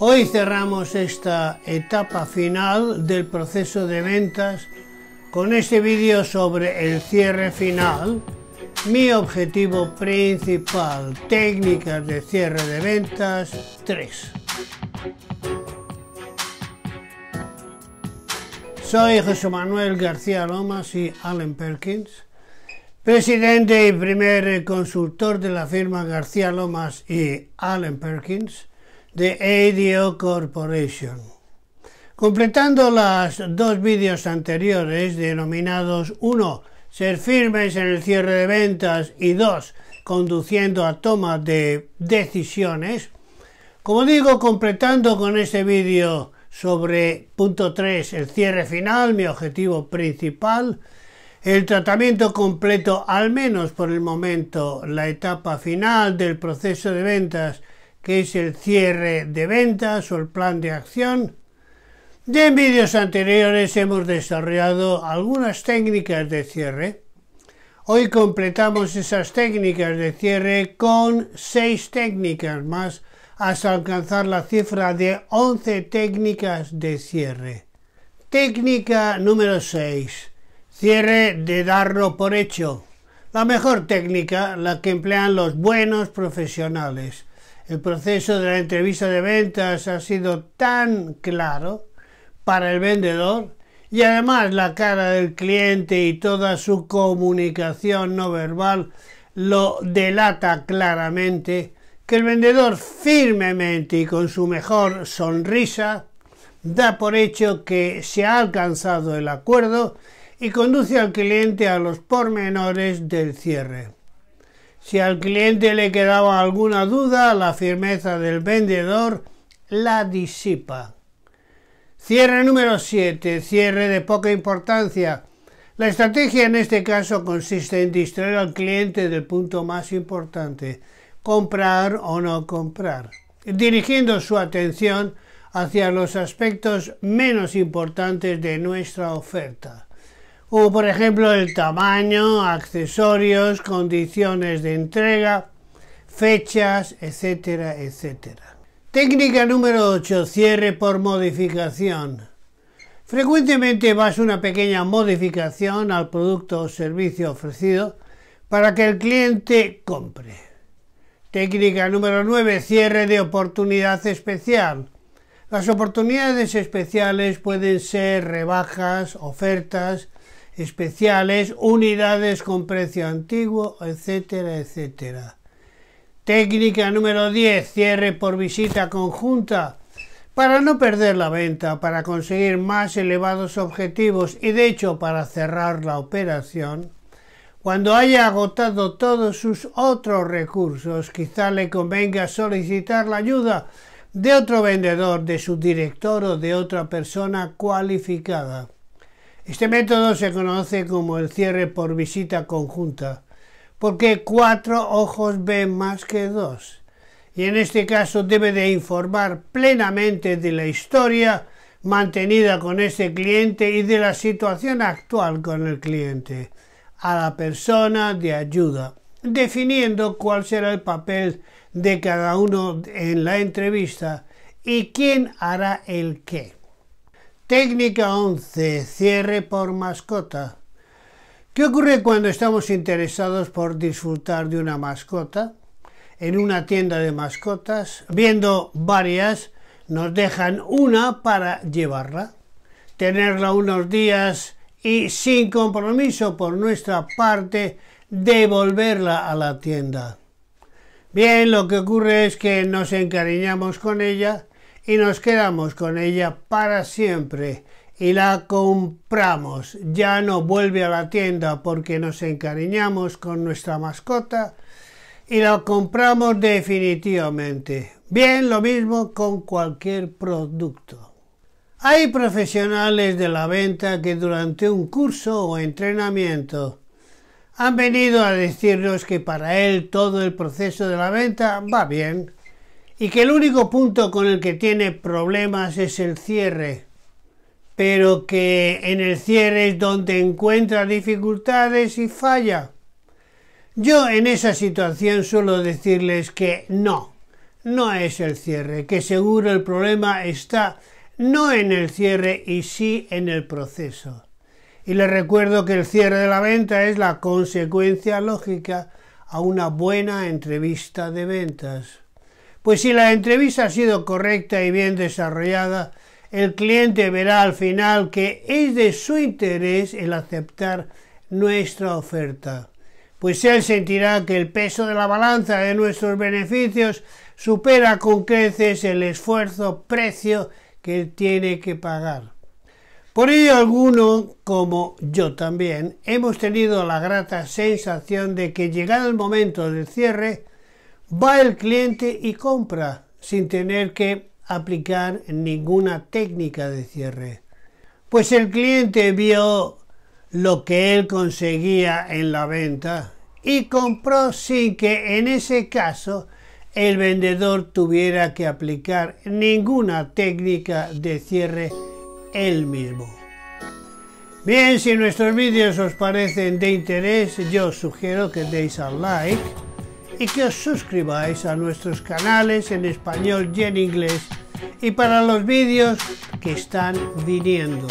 Hoy cerramos esta etapa final del proceso de ventas con este vídeo sobre el cierre final, mi objetivo principal, técnicas de cierre de ventas 3. Soy José Manuel García Lomas y Allen Perkins, presidente y primer consultor de la firma García Lomas y Allen Perkins, de ADO Corporation. Completando los dos vídeos anteriores, denominados 1. Ser firmes en el cierre de ventas y 2. Conduciendo a toma de decisiones. Como digo, completando con este vídeo sobre punto 3, el cierre final, mi objetivo principal, el tratamiento completo, al menos por el momento, la etapa final del proceso de ventas que es el cierre de ventas o el plan de acción. De en vídeos anteriores hemos desarrollado algunas técnicas de cierre. Hoy completamos esas técnicas de cierre con seis técnicas más hasta alcanzar la cifra de 11 técnicas de cierre. Técnica número 6. Cierre de darlo por hecho. La mejor técnica, la que emplean los buenos profesionales el proceso de la entrevista de ventas ha sido tan claro para el vendedor y además la cara del cliente y toda su comunicación no verbal lo delata claramente que el vendedor firmemente y con su mejor sonrisa da por hecho que se ha alcanzado el acuerdo y conduce al cliente a los pormenores del cierre. Si al cliente le quedaba alguna duda, la firmeza del vendedor la disipa. Cierre número 7. Cierre de poca importancia. La estrategia en este caso consiste en distraer al cliente del punto más importante, comprar o no comprar, dirigiendo su atención hacia los aspectos menos importantes de nuestra oferta o por ejemplo el tamaño, accesorios, condiciones de entrega, fechas, etcétera, etcétera. Técnica número 8, cierre por modificación. Frecuentemente vas una pequeña modificación al producto o servicio ofrecido para que el cliente compre. Técnica número 9, cierre de oportunidad especial. Las oportunidades especiales pueden ser rebajas, ofertas, especiales, unidades con precio antiguo, etcétera, etcétera. Técnica número 10, cierre por visita conjunta. Para no perder la venta, para conseguir más elevados objetivos y de hecho para cerrar la operación, cuando haya agotado todos sus otros recursos, quizá le convenga solicitar la ayuda de otro vendedor, de su director o de otra persona cualificada. Este método se conoce como el cierre por visita conjunta, porque cuatro ojos ven más que dos, y en este caso debe de informar plenamente de la historia mantenida con este cliente y de la situación actual con el cliente a la persona de ayuda, definiendo cuál será el papel de cada uno en la entrevista y quién hará el qué. Técnica 11. Cierre por mascota. ¿Qué ocurre cuando estamos interesados por disfrutar de una mascota? En una tienda de mascotas, viendo varias, nos dejan una para llevarla, tenerla unos días y sin compromiso por nuestra parte devolverla a la tienda. Bien, lo que ocurre es que nos encariñamos con ella y nos quedamos con ella para siempre y la compramos. Ya no vuelve a la tienda porque nos encariñamos con nuestra mascota y la compramos definitivamente. Bien, lo mismo con cualquier producto. Hay profesionales de la venta que durante un curso o entrenamiento han venido a decirnos que para él todo el proceso de la venta va bien y que el único punto con el que tiene problemas es el cierre, pero que en el cierre es donde encuentra dificultades y falla. Yo en esa situación suelo decirles que no, no es el cierre, que seguro el problema está no en el cierre y sí en el proceso. Y les recuerdo que el cierre de la venta es la consecuencia lógica a una buena entrevista de ventas. Pues si la entrevista ha sido correcta y bien desarrollada, el cliente verá al final que es de su interés el aceptar nuestra oferta, pues él sentirá que el peso de la balanza de nuestros beneficios supera con creces el esfuerzo precio que tiene que pagar. Por ello alguno, como yo también, hemos tenido la grata sensación de que llegado el momento del cierre, Va el cliente y compra sin tener que aplicar ninguna técnica de cierre. Pues el cliente vio lo que él conseguía en la venta y compró sin que en ese caso el vendedor tuviera que aplicar ninguna técnica de cierre él mismo. Bien, si nuestros vídeos os parecen de interés, yo sugiero que deis al like y que os suscribáis a nuestros canales en español y en inglés y para los vídeos que están viniendo.